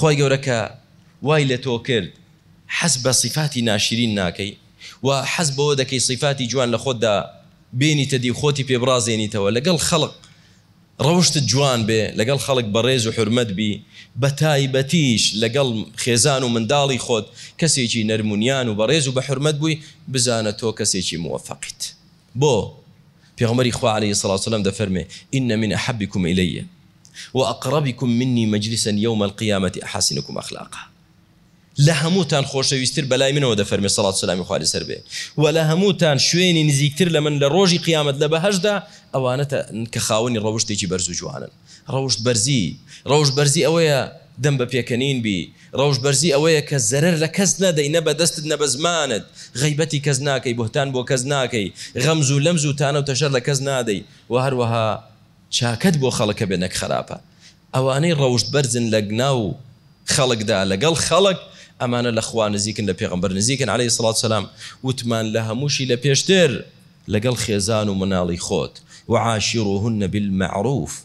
خۆی گەورەکە وای لە تۆ کرد حەز بە سیفاتی ناشرین ناکەی و حەز بەوە دەکەی سیفاتی جوان لە خۆتدا بینی تەدی خۆتی پێبرازێنیتەوە لەگەڵ خەڵق ڕەوشت جوان بێ لەگەڵ خەڵک بەڕێز و حرمەت بی بە تایبەتیش لەگەڵ خێزان و منداڵی خۆت کەسێکی نەرمونیان و بەڕێز و بە حرمەت بووی بزانە تۆ کەسێکی مووەفقیت بۆ پێغمەری خوا عليه سلااصلم دەفەرمێ ئینە منە حەبیکم ئیلەیە وأقربكم مني مجلسا يوم القيامة أحسنكم أخلاقا لە هەمووتان خۆشەویستتر بەلای منەوە دەفەرمی سەڵات سلامی خوالی سەر بێ و لە هەمووتان شوێنی نزیکتر لە من لە ڕۆژی قیامەت لە بەهشدا ئەوانە کە خاوەنی ڕەوشتێکی بەرزوو جوانن ڕەوشت بەرزی ڕەوش بەرزی ئەوەیە دەم بە پێکەنین بی ڕەوش بەرزی ئەوەیە کە زەرەر لە کەس نەدەی نە بەدەستت نە بە زمانت غیبەتی کەس ناکەی بهتان بۆ کەس ناکەی غەمز و لەم زووتانە و تەشەر لە کەس نادەی و هەروەها چاکەت بۆ خلق بينك خراپە ئەوانەی ڕەوشت بەرزن لە گناو خەڵکدا لەگەڵ خلق ئەمانە لە خوا نزیکن لە پێغمبەر نزیکن عليه الصلاة والسلام وتمان لها موشي لبيشتر پێشتر خيزان ومنالي خوت وعاشروهن بالمعروف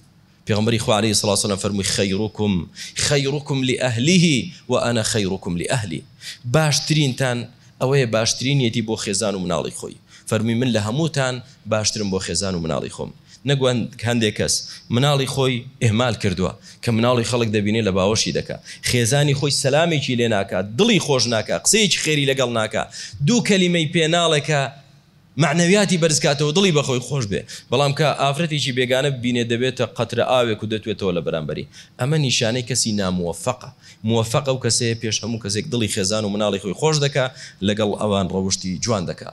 پیغمبری إخوة عليه الصلاه والسلام فرمي خيركم خيركم لاهله وانا خيركم لأهلي باشترين تان أو هي باشترين يتيبو خيزان ومنالي خوي فرمي من لها موتان باشترم بو خيزان ومنالي خوي نەگوان هەندێک کەس مناڵی خۆی ئێمال کردووە کە مناڵی خەڵک دەبینێ لە باوەشی دەکا خێزانی خۆی سەلامێکی لێ ناکە دڵی خۆش ناکە قسەیەکی خێری لەگەڵ ناکە دوو کەلیمەی پێناڵەکە معنەویاتی بەرزکاتەوە دڵی بەخۆی خۆش بێ بەڵام کە ئافرەتێکی بێگانە بینێ دەبێتە قەترە ئاوێک و دەتوێتەوە لە بەرامبەری ئەمە نیشانەی کەسی ناموەفقە موەفق و کەسەیە پێش هەموو کەسێک دڵی خێزان و مناڵی خۆی خۆش دەکا لەگەڵ ئەوان ڕەوشتی جوان دەکا